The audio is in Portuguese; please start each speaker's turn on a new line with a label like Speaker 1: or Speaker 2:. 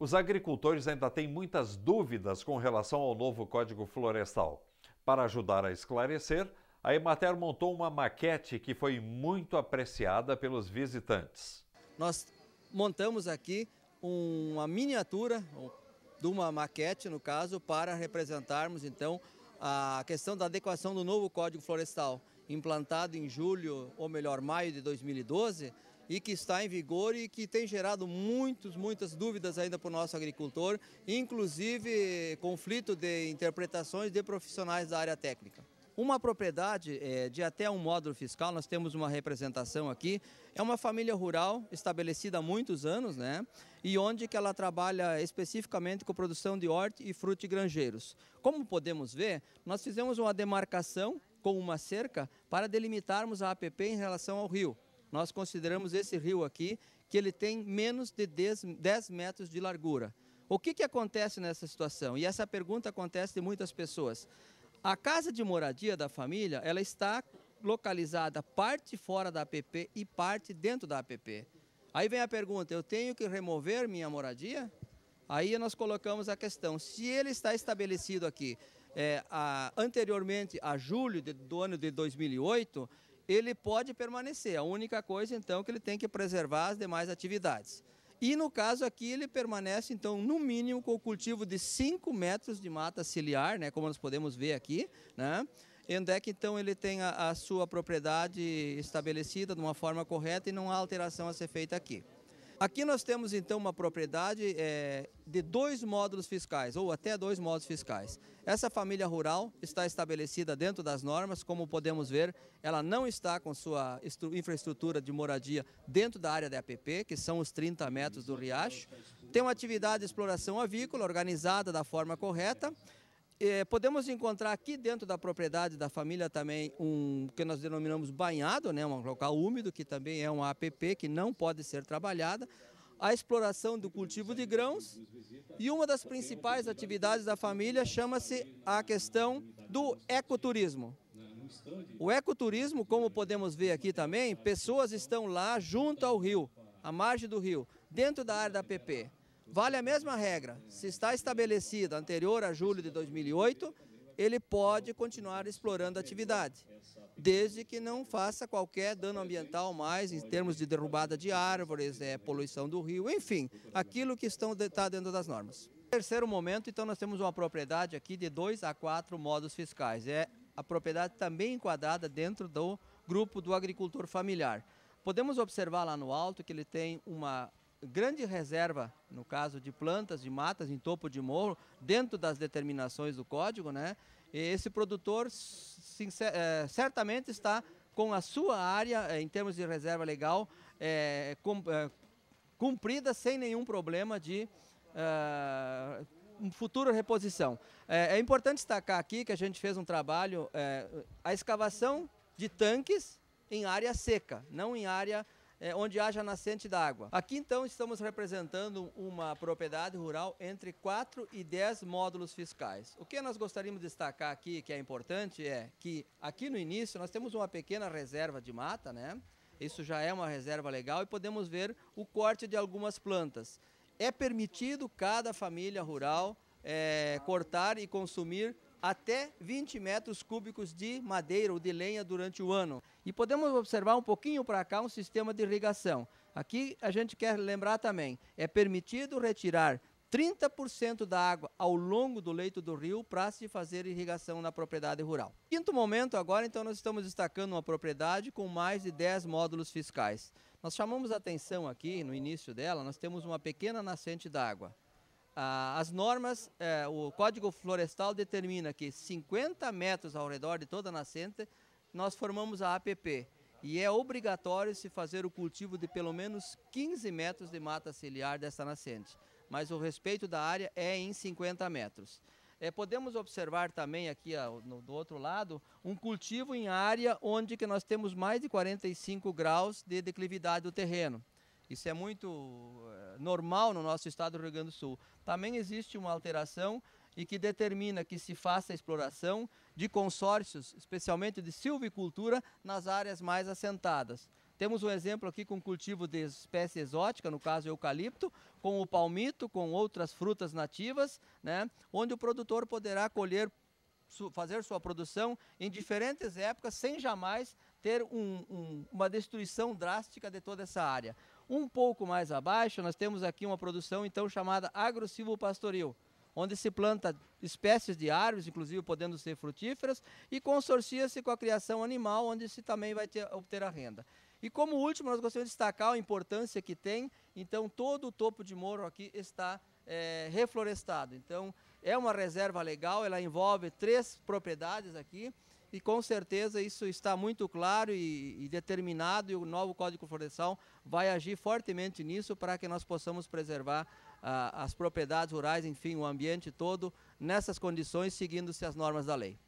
Speaker 1: Os agricultores ainda têm muitas dúvidas com relação ao novo Código Florestal. Para ajudar a esclarecer, a Emater montou uma maquete que foi muito apreciada pelos visitantes. Nós montamos aqui uma miniatura de uma maquete, no caso, para representarmos então a questão da adequação do novo Código Florestal, implantado em julho, ou melhor, maio de 2012, e que está em vigor e que tem gerado muitos, muitas dúvidas ainda para o nosso agricultor, inclusive conflito de interpretações de profissionais da área técnica. Uma propriedade é, de até um módulo fiscal, nós temos uma representação aqui, é uma família rural estabelecida há muitos anos, né? E onde que ela trabalha especificamente com produção de horte e fruti granjeiros. Como podemos ver, nós fizemos uma demarcação com uma cerca para delimitarmos a APP em relação ao rio. Nós consideramos esse rio aqui que ele tem menos de 10 metros de largura. O que, que acontece nessa situação? E essa pergunta acontece de muitas pessoas. A casa de moradia da família, ela está localizada parte fora da APP e parte dentro da APP. Aí vem a pergunta, eu tenho que remover minha moradia? Aí nós colocamos a questão, se ele está estabelecido aqui é, a, anteriormente a julho de, do ano de 2008, ele pode permanecer. A única coisa, então, que ele tem que preservar as demais atividades. E no caso aqui, ele permanece, então, no mínimo com o cultivo de 5 metros de mata ciliar, né, como nós podemos ver aqui, né? onde é que então ele tem a, a sua propriedade estabelecida de uma forma correta e não há alteração a ser feita aqui. Aqui nós temos então uma propriedade é, de dois módulos fiscais, ou até dois módulos fiscais. Essa família rural está estabelecida dentro das normas, como podemos ver, ela não está com sua infraestrutura de moradia dentro da área da APP, que são os 30 metros do riacho. Tem uma atividade de exploração avícola organizada da forma correta. É, podemos encontrar aqui dentro da propriedade da família também um que nós denominamos banhado, né, um local úmido, que também é uma APP que não pode ser trabalhada, a exploração do cultivo de grãos e uma das principais atividades da família chama-se a questão do ecoturismo. O ecoturismo, como podemos ver aqui também, pessoas estão lá junto ao rio, à margem do rio, dentro da área da APP. Vale a mesma regra. Se está estabelecida anterior a julho de 2008, ele pode continuar explorando a atividade, desde que não faça qualquer dano ambiental mais em termos de derrubada de árvores, é, poluição do rio, enfim, aquilo que estão, está dentro das normas. Terceiro momento, então, nós temos uma propriedade aqui de dois a quatro modos fiscais. É a propriedade também enquadrada dentro do grupo do agricultor familiar. Podemos observar lá no alto que ele tem uma grande reserva, no caso de plantas, de matas, em topo de morro, dentro das determinações do código, né? E esse produtor sincer, é, certamente está com a sua área, eh, em termos de reserva legal, é, com, é, cumprida sem nenhum problema de futura reposição. É, importante destacar aqui que a gente fez um trabalho, a escavação de tanques em área seca, não em área é, onde haja nascente d'água. Aqui então estamos representando uma propriedade rural entre 4 e 10 módulos fiscais. O que nós gostaríamos de destacar aqui, que é importante, é que aqui no início nós temos uma pequena reserva de mata, né? Isso já é uma reserva legal e podemos ver o corte de algumas plantas. É permitido cada família rural é, cortar e consumir até 20 metros cúbicos de madeira ou de lenha durante o ano. E podemos observar um pouquinho para cá um sistema de irrigação. Aqui a gente quer lembrar também, é permitido retirar 30% da água ao longo do leito do rio para se fazer irrigação na propriedade rural. Quinto momento agora, então nós estamos destacando uma propriedade com mais de 10 módulos fiscais. Nós chamamos a atenção aqui no início dela, nós temos uma pequena nascente d'água. Ah, as normas, eh, o Código Florestal determina que 50 metros ao redor de toda a nascente nós formamos a APP. E é obrigatório se fazer o cultivo de pelo menos 15 metros de mata ciliar dessa nascente. Mas o respeito da área é em 50 metros. É, podemos observar também aqui ó, ah, no, do outro lado um cultivo em área onde que nós temos mais de 45 graus de declividade do terreno. Isso é muito eh, normal no nosso estado do Rio Grande do Sul. Também existe uma alteração e que determina que se faça a exploração de consórcios, especialmente de silvicultura, nas áreas mais assentadas. Temos um exemplo aqui com cultivo de espécie exótica, no caso eucalipto, com o palmito, com outras frutas nativas, né, onde o produtor poderá colher fazer sua produção em diferentes épocas, sem jamais ter um, um, uma destruição drástica de toda essa área. Um pouco mais abaixo, nós temos aqui uma produção então chamada pastoril, onde se planta espécies de árvores, inclusive podendo ser frutíferas, e consorcia-se com a criação animal, onde se também vai ter, obter a renda. E como último, nós gostaríamos de destacar a importância que tem, então todo o topo de morro aqui está é, reflorestado. Então é uma reserva legal, ela envolve três propriedades aqui, e com certeza isso está muito claro e, e, determinado, e o novo Código Florestal vai agir fortemente nisso para que nós possamos preservar ah, as propriedades rurais, enfim, o ambiente todo, nessas condições, seguindo-se as normas da lei.